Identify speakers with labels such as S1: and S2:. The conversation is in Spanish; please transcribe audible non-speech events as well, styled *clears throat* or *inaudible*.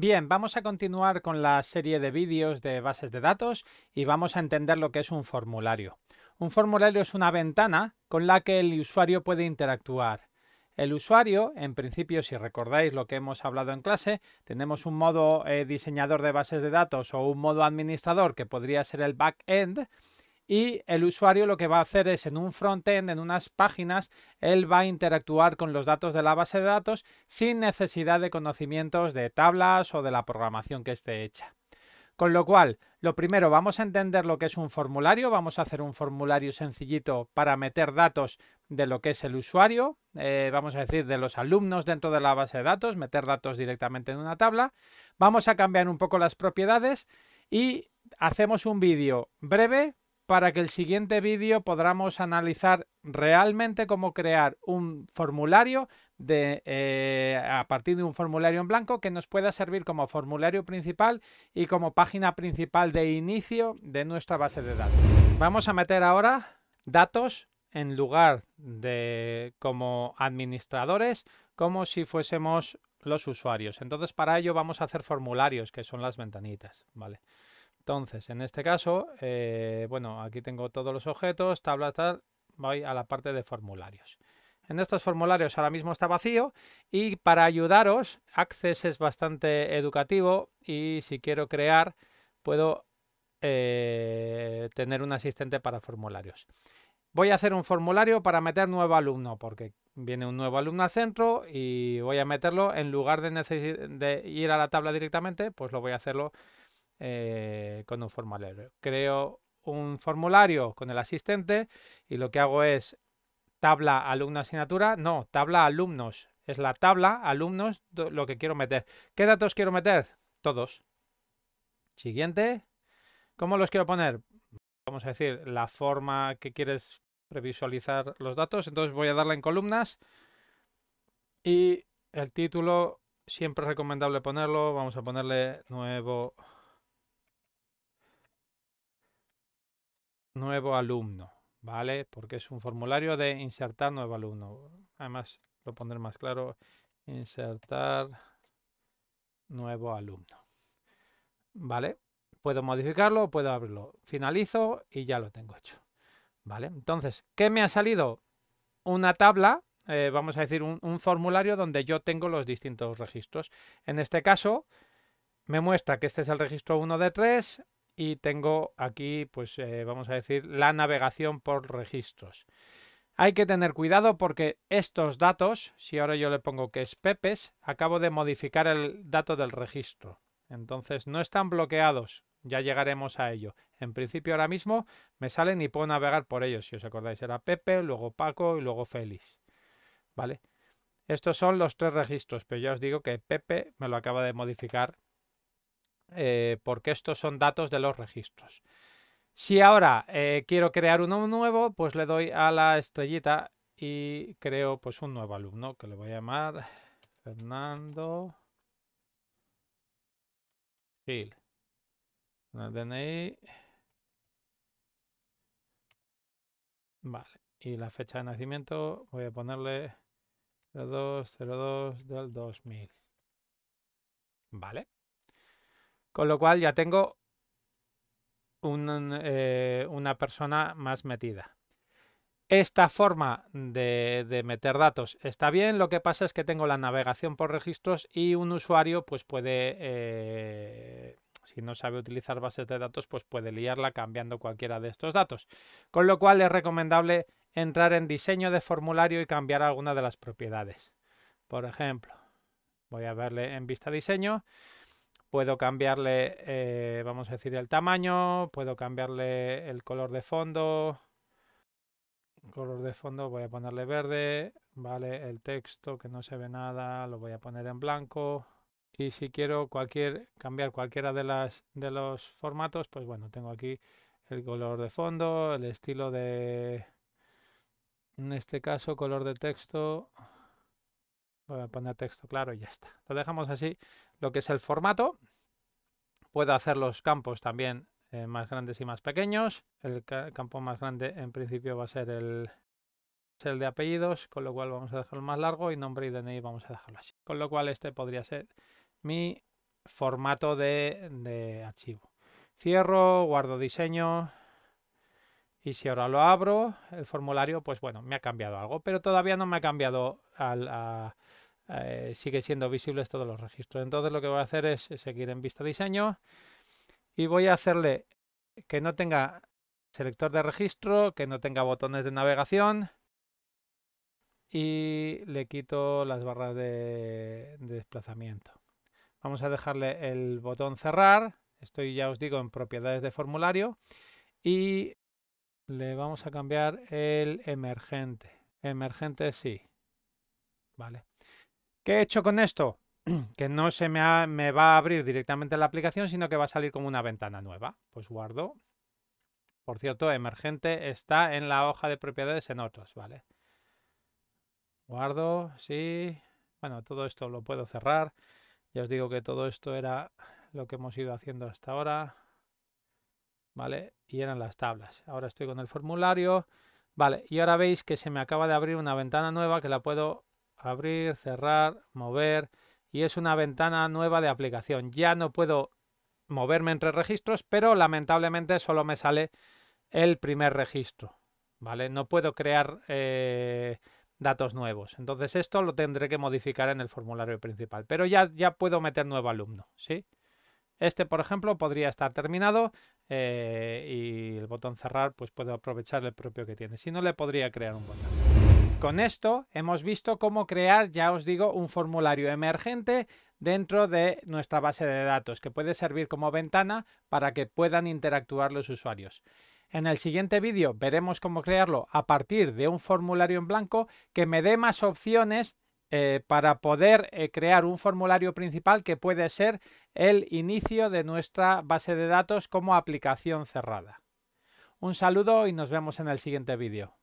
S1: Bien, vamos a continuar con la serie de vídeos de bases de datos y vamos a entender lo que es un formulario. Un formulario es una ventana con la que el usuario puede interactuar. El usuario, en principio, si recordáis lo que hemos hablado en clase, tenemos un modo eh, diseñador de bases de datos o un modo administrador que podría ser el back-end, y el usuario lo que va a hacer es en un frontend, en unas páginas, él va a interactuar con los datos de la base de datos sin necesidad de conocimientos de tablas o de la programación que esté hecha. Con lo cual, lo primero, vamos a entender lo que es un formulario. Vamos a hacer un formulario sencillito para meter datos de lo que es el usuario, eh, vamos a decir, de los alumnos dentro de la base de datos, meter datos directamente en una tabla. Vamos a cambiar un poco las propiedades y hacemos un vídeo breve para que el siguiente vídeo podamos analizar realmente cómo crear un formulario de, eh, a partir de un formulario en blanco que nos pueda servir como formulario principal y como página principal de inicio de nuestra base de datos. Vamos a meter ahora datos en lugar de como administradores, como si fuésemos los usuarios. Entonces para ello vamos a hacer formularios, que son las ventanitas. ¿vale? Entonces, en este caso, eh, bueno, aquí tengo todos los objetos, tabla, tal, voy a la parte de formularios. En estos formularios ahora mismo está vacío y para ayudaros, Access es bastante educativo y si quiero crear, puedo eh, tener un asistente para formularios. Voy a hacer un formulario para meter nuevo alumno, porque viene un nuevo alumno al centro y voy a meterlo en lugar de, de ir a la tabla directamente, pues lo voy a hacerlo eh, con un formulario. Creo un formulario con el asistente y lo que hago es tabla alumno asignatura, no, tabla alumnos. Es la tabla alumnos lo que quiero meter. ¿Qué datos quiero meter? Todos. Siguiente. ¿Cómo los quiero poner? Vamos a decir la forma que quieres previsualizar los datos. Entonces voy a darle en columnas y el título siempre es recomendable ponerlo. Vamos a ponerle nuevo nuevo alumno, ¿vale? Porque es un formulario de insertar nuevo alumno. Además, lo pondré más claro, insertar nuevo alumno. ¿Vale? Puedo modificarlo, puedo abrirlo. Finalizo y ya lo tengo hecho. ¿Vale? Entonces, ¿qué me ha salido? Una tabla, eh, vamos a decir, un, un formulario donde yo tengo los distintos registros. En este caso, me muestra que este es el registro 1 de 3, y tengo aquí, pues eh, vamos a decir, la navegación por registros. Hay que tener cuidado porque estos datos, si ahora yo le pongo que es Pepe acabo de modificar el dato del registro. Entonces no están bloqueados, ya llegaremos a ello. En principio ahora mismo me salen y puedo navegar por ellos, si os acordáis, era Pepe, luego Paco y luego Félix. ¿Vale? Estos son los tres registros, pero ya os digo que Pepe me lo acaba de modificar eh, porque estos son datos de los registros. Si ahora eh, quiero crear uno nuevo, pues le doy a la estrellita y creo pues un nuevo alumno que le voy a llamar Fernando Gil. DNI. Vale. Y la fecha de nacimiento voy a ponerle 0202 02 del 2000. Vale. Con lo cual ya tengo eh, una persona más metida. Esta forma de, meter datos está bien, lo que pasa es que tengo la navegación por registros y un usuario pues puede, eh, si no sabe utilizar bases de datos, pues puede liarla cambiando cualquiera de estos datos. Con lo cual es recomendable entrar en diseño de formulario y cambiar alguna de las propiedades. Por ejemplo, voy a verle en vista diseño puedo cambiarle, eh, vamos a decir, el tamaño, puedo cambiarle el color de fondo. color de fondo voy a ponerle verde, ¿vale? El texto que no se ve nada, lo voy a poner en blanco. Y si quiero cualquier, cambiar cualquiera de, las, de los formatos, pues bueno, tengo aquí el color de fondo, el estilo de, en este caso, color de texto, Voy a poner texto claro y ya está. Lo dejamos así. Lo que es el formato. Puedo hacer los campos también eh, más grandes y más pequeños. El campo más grande en principio va a ser el, de apellidos, con lo cual vamos a dejarlo más largo y nombre y DNI vamos a dejarlo así. Con lo cual este podría ser mi formato de, de archivo. Cierro, guardo diseño, y si ahora lo abro, el formulario, pues bueno, me ha cambiado algo, pero todavía no me ha cambiado al... Eh, sigue siendo visibles todos los registros. Entonces lo que voy a hacer es seguir en vista diseño y voy a hacerle que no tenga selector de registro, que no tenga botones de navegación y le quito las barras de, de desplazamiento. Vamos a dejarle el botón cerrar. Estoy ya os digo en propiedades de formulario y le vamos a cambiar el emergente. Emergente sí. Vale. ¿Qué he hecho con esto? *clears throat* que no se me, va a abrir directamente la aplicación, sino que va a salir como una ventana nueva. Pues guardo. Por cierto, emergente está en la hoja de propiedades en otras ¿vale? Guardo, sí. Bueno, todo esto lo puedo cerrar. Ya os digo que todo esto era lo que hemos ido haciendo hasta ahora. ¿vale? Y eran las tablas. Ahora estoy con el formulario, ¿vale? Y ahora veis que se me acaba de abrir una ventana nueva que la puedo abrir, cerrar, mover. Y es una ventana nueva de aplicación. Ya no puedo moverme entre registros, pero lamentablemente solo me sale el primer registro, ¿vale? No puedo crear eh, datos nuevos. Entonces esto lo tendré que modificar en el formulario principal. Pero ya, ya puedo meter nuevo alumno, ¿sí? Este, por ejemplo, podría estar terminado eh, y el botón cerrar pues puede aprovechar el propio que tiene. Si no, le podría crear un botón. Con esto hemos visto cómo crear, ya os digo, un formulario emergente dentro de nuestra base de datos que puede servir como ventana para que puedan interactuar los usuarios. En el siguiente vídeo veremos cómo crearlo a partir de un formulario en blanco que me dé más opciones eh, para poder eh, crear un formulario principal que puede ser el inicio de nuestra base de datos como aplicación cerrada. Un saludo y nos vemos en el siguiente vídeo.